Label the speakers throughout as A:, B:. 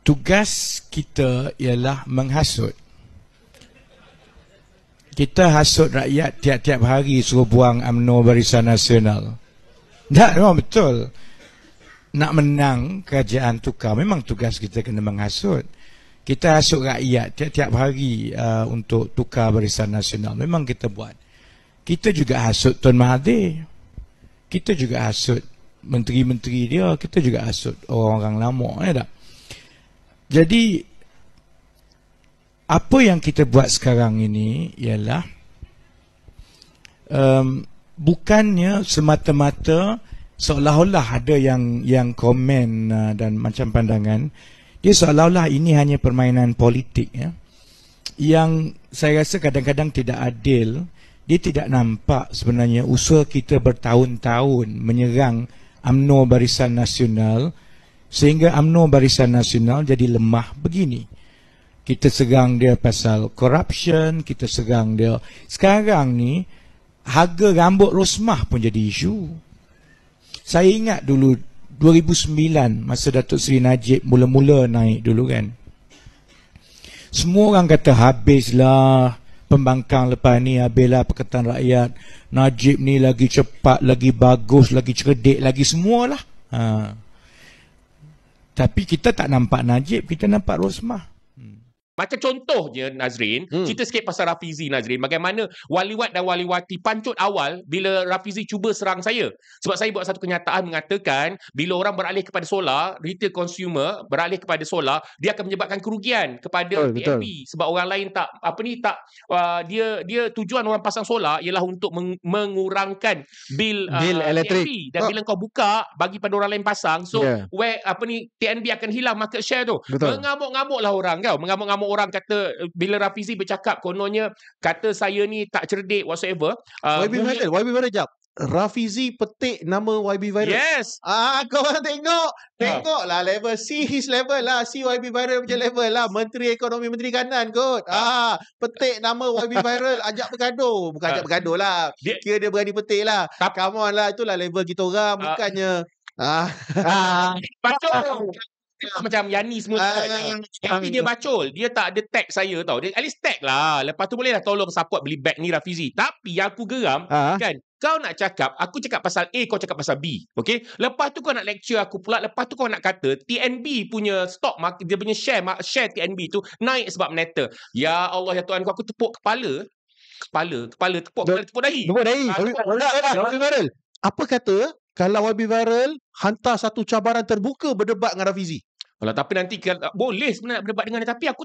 A: Tugas kita ialah menghasut. Kita hasut rakyat tiap-tiap hari suruh buang UMNO Barisan Nasional. Tak, memang betul. Nak menang kerajaan tukar, memang tugas kita kena menghasut. Kita hasut rakyat tiap-tiap hari uh, untuk tukar Barisan Nasional. Memang kita buat. Kita juga hasut Tuan Mahathir. Kita juga hasut menteri-menteri dia. Kita juga hasut orang-orang lama. Ya tak? Jadi apa yang kita buat sekarang ini ialah um, bukannya semata-mata seolah-olah ada yang yang komen uh, dan macam pandangan dia seolah-olah ini hanya permainan politik ya yang saya rasa kadang-kadang tidak adil dia tidak nampak sebenarnya usaha kita bertahun-tahun menyerang UMNO Barisan Nasional sehingga UMNO Barisan Nasional jadi lemah begini. Kita serang dia pasal corruption, kita serang dia. Sekarang ni harga rambut rosmah pun jadi isu. Saya ingat dulu 2009 masa Datuk Seri Najib mula-mula naik dulu kan. Semua orang kata habislah pembangkang lepas ni habislah Pakatan Rakyat. Najib ni lagi cepat, lagi bagus, lagi cerdik, lagi semualah. Haa. Tapi kita tak nampak Najib, kita nampak Rosmah.
B: Macam contohnya Nazrin, hmm. cerita sikit pasal Rafizi Nazrin. Bagaimana waliwat dan waliwati pancut awal bila Rafizi cuba serang saya. Sebab saya buat satu kenyataan mengatakan bila orang beralih kepada solar, retail consumer beralih kepada solar, dia akan menyebabkan kerugian kepada TNB sebab orang lain tak apa ni tak uh, dia dia tujuan orang pasang solar ialah untuk meng- mengurangkan bil uh, bil elektrik TNB. dan oh. bila kau buka bagi pada orang lain pasang, so yeah. where apa ni TNB akan hilang market share tu. Betul. Mengamuk-ngamuklah orang kau, mengamuk-ngamuk orang kata bila Rafizi bercakap kononnya kata saya ni tak cerdik whatsoever. Uh, YB Viral,
C: YB Viral jap. Rafizi petik nama YB Viral. Yes. Ah, kau orang tengok. Ha. Tengok lah level. See his level lah. See YB Viral punya level lah. Menteri Ekonomi, Menteri Kanan kot. Ha. Ah, petik nama YB Viral. Ajak bergaduh. Bukan ha. ajak bergaduh lah. Kira dia berani petik lah. Come on lah. Itulah level kita orang. Bukannya. Ah. Ah. Pacu. Ah, macam Yani semua uh, ah, ah. Tapi dia
B: bacol Dia tak ada tag saya tau dia, At least tag lah Lepas tu bolehlah tolong support Beli bag ni Rafizi Tapi yang aku geram uh, Kan Kau nak cakap Aku cakap pasal A Kau cakap pasal B Okay Lepas tu kau nak lecture aku pula Lepas tu kau nak kata TNB punya stock market Dia punya share Share TNB tu Naik sebab meneta Ya Allah ya Tuhan Aku tepuk kepala Kepala Kepala tepuk Kepala tepuk dahi Tepuk dahi
C: Apa kata Kalau Wabi Viral Hantar satu cabaran terbuka Berdebat dengan Rafizi
B: kalau tapi nanti kalau, boleh sebenarnya nak berdebat dengan dia. Tapi aku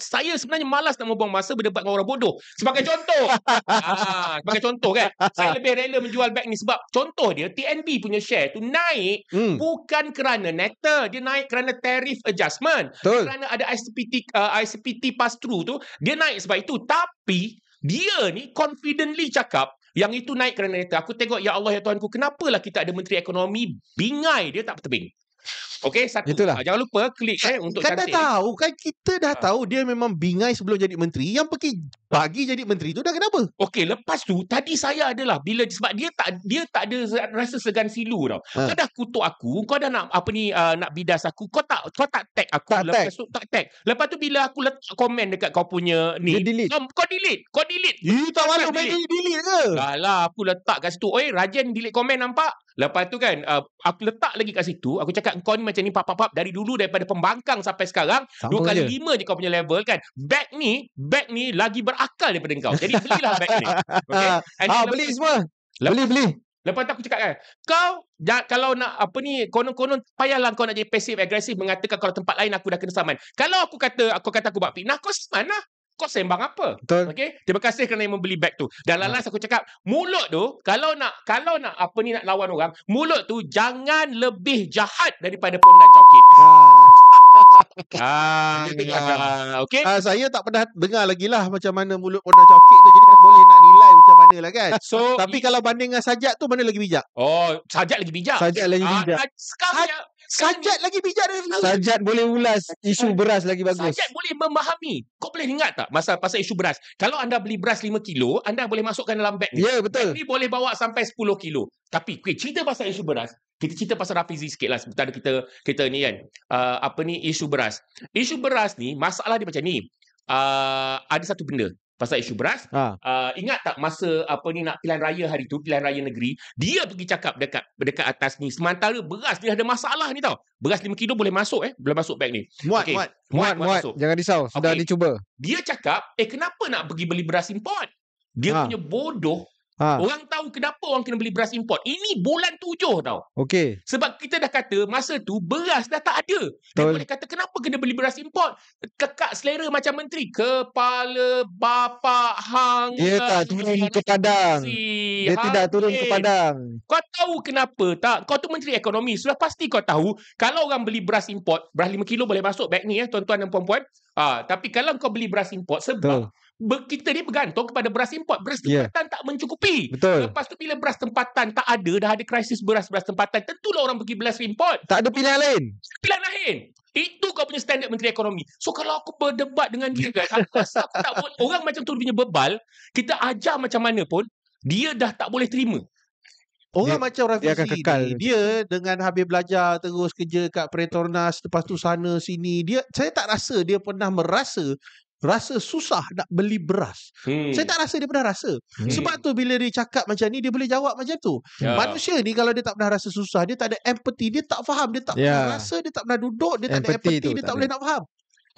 B: saya sebenarnya malas nak membuang masa berdebat dengan orang bodoh. Sebagai contoh. ha, sebagai contoh kan. saya lebih rela menjual beg ni sebab contoh dia TNB punya share tu naik hmm. bukan kerana netter Dia naik kerana tarif adjustment. Betul. Kerana ada ICPT, uh, ICPT pass through tu. Dia naik sebab itu. Tapi dia ni confidently cakap yang itu naik kerana netter. Aku tengok, Ya Allah, Ya Tuhan ku, kenapalah kita ada Menteri Ekonomi bingai dia tak berteping. Okay satu Itulah. Ah, jangan lupa klik eh, Untuk kan cantik Kan dah tahu
C: Kan kita dah uh. tahu Dia memang bingai sebelum jadi menteri Yang pergi bagi jadi menteri tu dah kenapa? Okey, lepas tu tadi saya adalah bila sebab dia tak dia
B: tak ada rasa segan silu tau. Ha. Kau dah kutuk aku, kau dah nak apa ni uh, nak bidas aku. Kau tak kau tak tag aku tak lepas tag. tu tak tag. Lepas tu bila aku letak komen dekat kau punya ni, dia delete. kau, kau delete. Kau delete. You tak masuk bagi delete ke? Alah, aku letak kat situ. Oi, rajin delete komen nampak? Lepas tu kan uh, aku letak lagi kat situ, aku cakap kau ni macam ni pap pap dari dulu daripada pembangkang sampai sekarang, Sama dua kali je. lima je kau punya level kan. Back ni, back ni lagi ber berakal daripada kau. Jadi belilah bag ni. Okay? Ha, beli semua. Lepas, beli, beli. Lepas tu aku cakap kan, kau kalau nak apa ni, konon-konon payahlah kau nak jadi passive agresif mengatakan kalau tempat lain aku dah kena saman. Kalau aku kata, aku kata aku buat fitnah, kau saman lah. Kau sembang apa? Betul. Okay? Terima kasih kerana yang membeli beg tu. Dan ha. last aku cakap, mulut tu, kalau nak kalau nak apa ni nak lawan orang, mulut tu jangan lebih jahat daripada pondan cokit. Ha
C: ah, okay. Ah, saya tak pernah dengar lagi lah macam mana mulut pun dah cokek tu. Jadi tak boleh nak nilai macam mana lah kan. So, Tapi kalau banding dengan sajak tu, mana lagi
B: bijak? Oh, sajak lagi bijak. Sajak lagi ah, bijak. Ah,
C: sekarang, ya. Sajat lagi bijak dari sebenarnya. Sajat boleh ulas isu beras lagi bagus. Sajat
B: boleh memahami. Kau boleh ingat tak masa pasal isu beras? Kalau anda beli beras 5 kilo, anda boleh masukkan dalam beg ni. Ya, yeah, betul. Ini boleh bawa sampai 10 kilo. Tapi, okay, cerita pasal isu beras. Kita cerita pasal Rafizi sikit lah. Sebentar kita, kita ni kan. Uh, apa ni, isu beras. Isu beras ni, masalah dia macam ni. Uh, ada satu benda pasal isu beras ha. uh, ingat tak masa apa ni nak pilihan raya hari tu pilihan raya negeri dia pergi cakap dekat dekat atas ni sementara beras dia ada masalah ni tau beras 5 kilo boleh masuk eh boleh masuk beg ni muat okay. muat muat, muat, muat,
C: muat jangan risau sudah okay. dicuba
B: dia cakap eh kenapa nak pergi beli beras import dia ha. punya bodoh Ha. Orang tahu kenapa orang kena beli beras import. Ini bulan tujuh tau. Okey. Sebab kita dah kata masa tu beras dah tak ada. Dia boleh kata kenapa kena beli beras import? Kekak selera macam menteri. Kepala bapak hang. Dia lah. tak turun ke padang. Dia hang, tidak turun ke padang. Kau tahu kenapa tak? Kau tu menteri ekonomi. Sudah pasti kau tahu kalau orang beli beras import, beras lima kilo boleh masuk Baik ni ya tuan-tuan dan puan-puan. Ha, tapi kalau kau beli beras import sebab Tuh kita ni bergantung kepada beras import. Beras ya. tempatan yeah. tak mencukupi. Betul. Lepas tu bila beras tempatan tak ada, dah ada krisis beras-beras tempatan, tentulah orang pergi beras import. Tak ada pilihan lain. Pilihan lain. Itu kau punya standard Menteri Ekonomi. So kalau aku berdebat dengan dia, kan, aku rasa aku tak orang macam tu punya bebal, kita ajar macam mana pun, dia dah tak boleh terima.
C: Orang ya. dia, macam Rafizi dia, dia dengan habis belajar terus kerja kat Pretornas lepas tu sana sini dia saya tak rasa dia pernah merasa rasa susah nak beli beras. Hmm. Saya tak rasa dia pernah rasa. Hmm. Sebab tu bila dia cakap macam ni dia boleh jawab macam tu. Yeah. Manusia ni kalau dia tak pernah rasa susah, dia tak ada empathy, dia tak faham, dia tak yeah. pernah rasa, dia tak pernah duduk, dia empathy tak ada empathy, dia tak, tak boleh nak faham.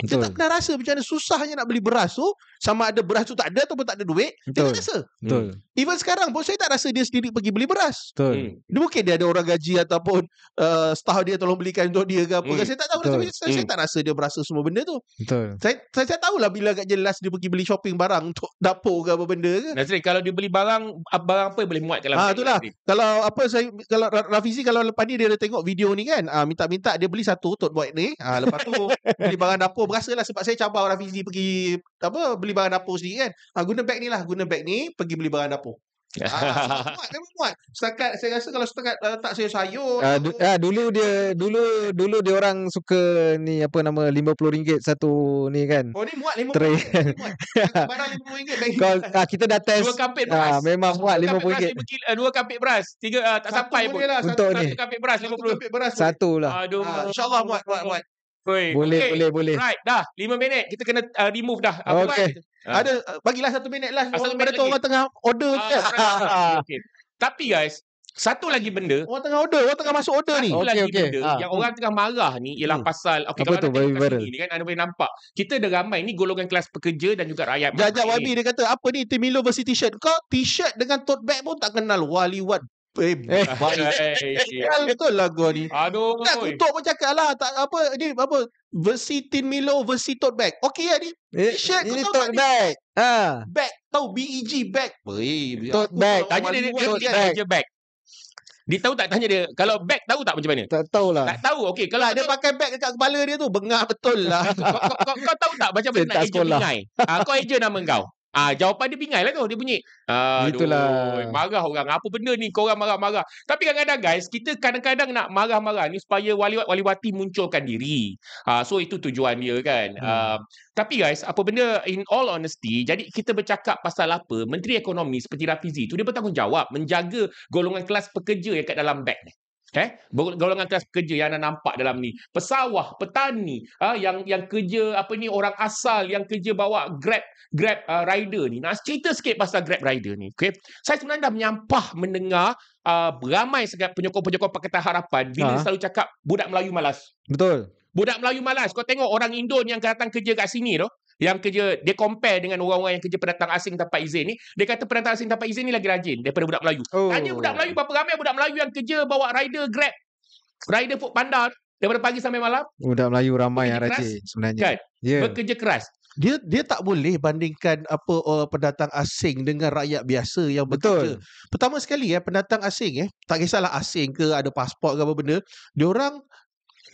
C: Kita tak pernah rasa macam mana susahnya nak beli beras tu. Sama ada beras tu tak ada ataupun tak ada duit. Betul. Dia tak rasa. Betul. Even sekarang pun saya tak rasa dia sendiri pergi beli beras. Betul. Hmm. Dia mungkin dia ada orang gaji ataupun uh, staff dia tolong belikan untuk dia ke apa. Mm. Saya tak tahu. Lah. Betul. Tapi saya, saya hmm. tak rasa dia berasa semua benda tu. Betul. Saya, saya, saya tahulah bila agak jelas dia pergi beli shopping barang untuk dapur ke apa benda ke.
B: Nasri, kalau dia beli barang, barang apa yang boleh muat dalam ha, itulah.
C: Kalau apa saya, kalau Rafizi kalau lepas ni dia ada tengok video ni kan. Ah, minta-minta ha, dia beli satu tot buat ni. Ha, lepas tu beli barang dapur berasa lah sebab saya cabar Rafizi pergi apa beli barang dapur sendiri kan. Ha, guna beg ni lah. Guna beg ni pergi beli barang dapur. Ha, muat, memang muat. saya rasa kalau setakat uh, eh, tak saya sayur. Ha, du- ha, dulu dia dulu dulu dia orang suka ni apa nama RM50 satu ni kan. Oh ni muat RM50. Tray. Barang RM50. Kau, kita dah test. Dua kapit beras. Ha, memang muat RM50. Dua kapit beras.
B: Eh, dua kapit beras. Tiga, uh, tak sampai pun. Lah, satu, Untuk satu ni. Satu kapit beras RM50. Satu lah. Ha, InsyaAllah muat. muat, muat. Okay. Boleh, boleh, boleh. Right, dah. lima minit. Kita kena uh, remove dah. Apa okay. Ah. Uh. Ada, bagilah satu minit lah. Satu minit tu orang tengah order. Uh, okay. Tapi guys, satu lagi benda.
C: Orang tengah order. Orang tengah masuk order satu ni. Satu lagi okay. benda. Ha. Yang orang
B: tengah marah ni ialah hmm. pasal. Okay, Apa kalau tu? Baik baik ni kan, anda boleh nampak. Kita dah ramai. Ni golongan kelas pekerja dan juga rakyat. Jajak Wabi, dia
C: kata, apa ni? Timilo versi t-shirt. Kau t-shirt dengan tote bag pun tak kenal. Wali what? Eh, eh, baik. Eh, betul lah ni. Aduh. Tak tutup pun cakap lah. Tak apa, ni apa. Versi Tin Milo, versi tote bag. Okey lah ni. Eh, T-shirt ini tau tote bag. Ni? Ha. Bag. Tahu, B-E-G, bag. Beri. Tote bag. Tanya dia, dia, dia, dia, kan. bag.
B: Dia tahu tak tanya dia Kalau bag tahu tak macam mana Tak tahu lah Tak
C: tahu okay, Kalau tak dia tahu. pakai bag dekat kepala dia tu Bengah betul lah kau, kau, kau, kau, tahu tak macam mana Nak eja pingai
B: ha, Kau eja nama kau Ah jawapan dia pingai lah tu dia bunyi. Ah itulah marah orang apa benda ni kau orang marah-marah. Tapi kadang-kadang guys kita kadang-kadang nak marah-marah ni supaya wali wali wati munculkan diri. Ah so itu tujuan dia kan. Hmm. Ah tapi guys apa benda in all honesty jadi kita bercakap pasal apa Menteri Ekonomi seperti Rafizi tu dia bertanggungjawab menjaga golongan kelas pekerja yang kat dalam bank ni. Eh? Okay? Golongan kelas pekerja yang anda nampak dalam ni. Pesawah, petani, uh, yang yang kerja apa ni orang asal, yang kerja bawa grab grab uh, rider ni. Nak cerita sikit pasal grab rider ni. Okay? Saya sebenarnya dah menyampah mendengar uh, ah, ramai sangat penyokong-penyokong Pakatan Harapan bila ha? selalu cakap budak Melayu malas. Betul. Budak Melayu malas. Kau tengok orang Indon yang datang kerja kat sini tu yang kerja dia compare dengan orang-orang yang kerja pendatang asing tanpa izin ni dia kata pendatang asing tanpa izin ni lagi rajin daripada budak Melayu oh. tanya budak Melayu berapa ramai budak Melayu yang kerja bawa rider grab rider food panda daripada pagi sampai malam
C: budak Melayu ramai yang rajin sebenarnya kan? yeah. bekerja keras dia dia tak boleh bandingkan apa uh, pendatang asing dengan rakyat biasa yang betul. Bekerja. Pertama sekali ya eh, pendatang asing eh tak kisahlah asing ke ada pasport ke apa benda, dia orang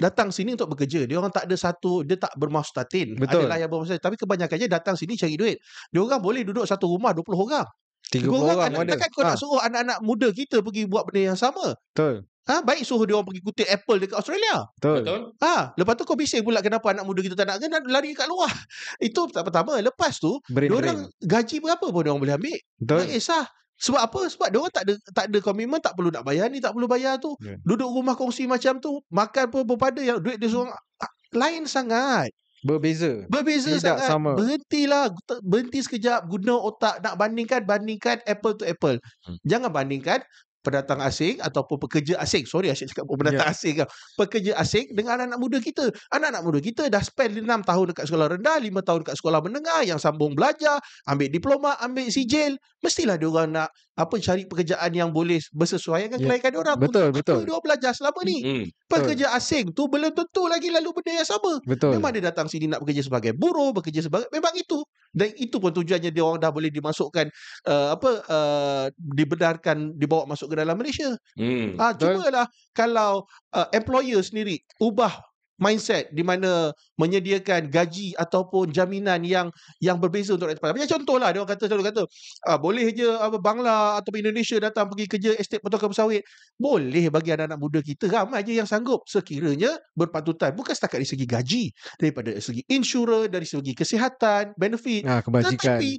C: datang sini untuk bekerja. Dia orang tak ada satu, dia tak bermaustatin. Betul. Adalah yang bermaustatin. Tapi kebanyakannya datang sini cari duit. Dia orang boleh duduk satu rumah 20 orang. 30 orang. orang ada. Kan? Takkan kau ha. nak suruh anak-anak muda kita pergi buat benda yang sama. Betul. Ha, baik suruh dia orang pergi kutip Apple dekat Australia. Betul. Ha, lepas tu kau bising pula kenapa anak muda kita tak nak kena lari kat luar. Itu tak pertama. Lepas tu, dia orang gaji berapa pun dia orang boleh ambil. Betul. Tak kisah. Sebab apa? Sebab dia orang tak ada tak ada komitmen, tak perlu nak bayar ni, tak perlu bayar tu. Yeah. Duduk rumah kongsi macam tu, makan pun berpada yang duit dia seorang ah, lain sangat. Berbeza. Berbeza Tidak sangat. Sama. Berhentilah. Berhenti sekejap. Guna otak. Nak bandingkan. Bandingkan apple to apple. Hmm. Jangan bandingkan pendatang asing ataupun pekerja asing. Sorry asyik cakap pendatang yeah. asing. Pekerja asing dengan anak-anak muda kita. Anak-anak muda kita dah spend 6 tahun dekat sekolah rendah, 5 tahun dekat sekolah menengah yang sambung belajar, ambil diploma, ambil sijil. Mestilah dia orang nak apa cari pekerjaan yang boleh bersesuaian dengan yeah. Ya. dia orang. Betul, betul. Dia belajar selama ni. Mm-hmm. Pekerja betul. asing tu belum tentu lagi lalu benda yang sama. Betul. Memang dia datang sini nak bekerja sebagai buruh, bekerja sebagai memang itu. Dan itu pun tujuannya dia orang dah boleh dimasukkan uh, apa uh, dibenarkan dibawa masuk dalam Malaysia. Hmm. Ah, cubalah kalau uh, employer sendiri ubah mindset di mana menyediakan gaji ataupun jaminan yang yang berbeza untuk rakyat tempatan. Macam contohlah dia orang kata orang kata ah, boleh je apa ah, Bangla atau Indonesia datang pergi kerja estate potongan sawit. Boleh bagi anak-anak muda kita ramai je yang sanggup sekiranya berpatutan bukan setakat dari segi gaji daripada segi insurer dari segi kesihatan benefit ah, tetapi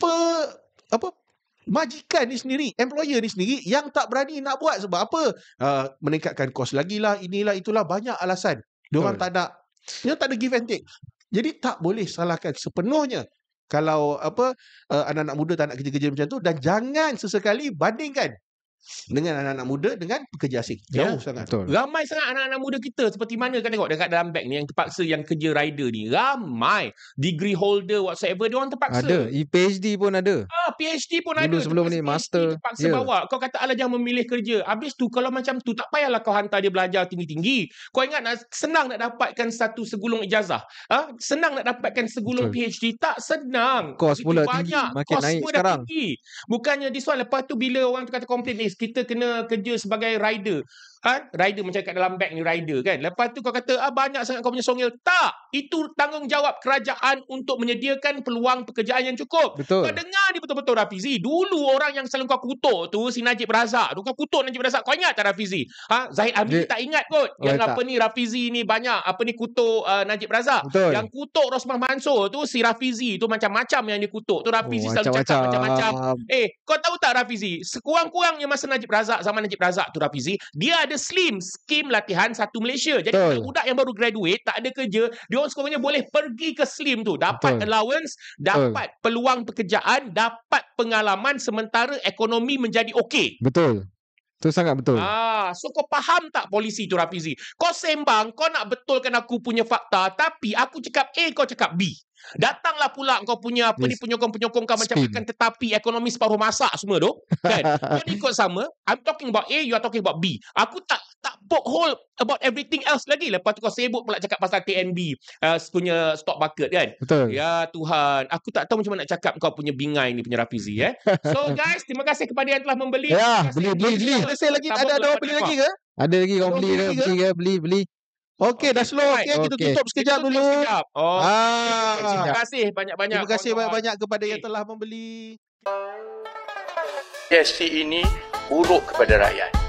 C: pe, apa Majikan ni sendiri, employer ni sendiri yang tak berani nak buat sebab apa? Uh, meningkatkan kos lagi lah, inilah, itulah. Banyak alasan. Diorang tak nak. Dia tak ada give and take. Jadi tak boleh salahkan sepenuhnya kalau apa uh, anak-anak muda tak nak kerja-kerja macam tu dan jangan sesekali bandingkan dengan anak-anak muda dengan pekerja asing ya, jauh yeah, sangat betul.
B: ramai sangat anak-anak muda kita seperti mana kan tengok dekat dalam bag ni yang terpaksa yang kerja rider ni ramai degree holder whatsoever dia orang terpaksa ada e
C: PhD pun ada
B: ah PhD pun Dulu ada sebelum terpaksa
C: ni master terpaksa yeah. bawa
B: kau kata alah jangan memilih kerja habis tu kalau macam tu tak payahlah kau hantar dia belajar tinggi-tinggi kau ingat nak, senang nak dapatkan satu segulung ijazah ah ha? senang nak dapatkan segulung betul. PhD tak senang kos pula banyak. tinggi makin kos naik sekarang tinggi. bukannya this one lepas tu bila orang tu kata komplain eh kita kena kerja sebagai rider ha? rider macam kat dalam beg ni rider kan. Lepas tu kau kata ah banyak sangat kau punya songil. Tak. Itu tanggungjawab kerajaan untuk menyediakan peluang pekerjaan yang cukup. Betul. Kau dengar ni betul-betul Rafizi. Dulu orang yang selalu kau kutuk tu si Najib Razak. Dulu kau kutuk Najib Razak. Kau ingat tak Rafizi? Ha? Zahid Amin tak ingat kot. Oh, yang tak. apa ni Rafizi ni banyak. Apa ni kutuk uh, Najib Razak. Betul. Yang kutuk Rosmah Mansur tu si Rafizi tu macam-macam yang dia kutuk. Tu Rafizi oh, selalu macam -macam. cakap macam-macam. Eh kau tahu tak Rafizi? Sekurang-kurangnya masa Najib Razak zaman Najib Razak tu Rafizi. Dia ada slim skim latihan satu Malaysia. Jadi Betul. budak yang baru graduate tak ada kerja, dia sekolahnya boleh pergi ke slim tu, dapat Betul. allowance, dapat Betul. peluang pekerjaan, dapat pengalaman sementara ekonomi menjadi okey.
A: Betul.
C: Itu sangat betul.
B: Ah, so kau faham tak polisi tu Rafizi? Kau sembang, kau nak betulkan aku punya fakta, tapi aku cakap A, kau cakap B. Datanglah pula kau punya apa yes. ni penyokong-penyokong kau macam akan tetapi ekonomi separuh masak semua tu. Kan? kau ikut sama. I'm talking about A, you are talking about B. Aku tak pothole about everything else lagi. Lepas tu kau sibuk pula cakap pasal TNB, uh, punya stock market kan. Betul. Ya Tuhan, aku tak tahu macam mana nak cakap kau punya bingai ni punya Rafizi eh. So guys, terima kasih kepada yang telah membeli. Ya, beli beli beli. Saya lagi tak ada ada orang beli lagi ke?
C: Ada lagi kau beli ke? Beli ke? Beli beli. Okey, dah slow. Okey, kita okay. tutup sekejap kita dulu. Sekejap. Oh. Ah. Terima kasih banyak-banyak. Terima kasih banyak-banyak kepada okay. yang telah membeli.
A: PST ini buruk kepada rakyat.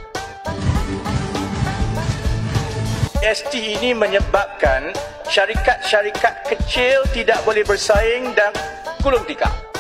A: GST ini menyebabkan syarikat-syarikat kecil tidak boleh bersaing dan gulung tikar.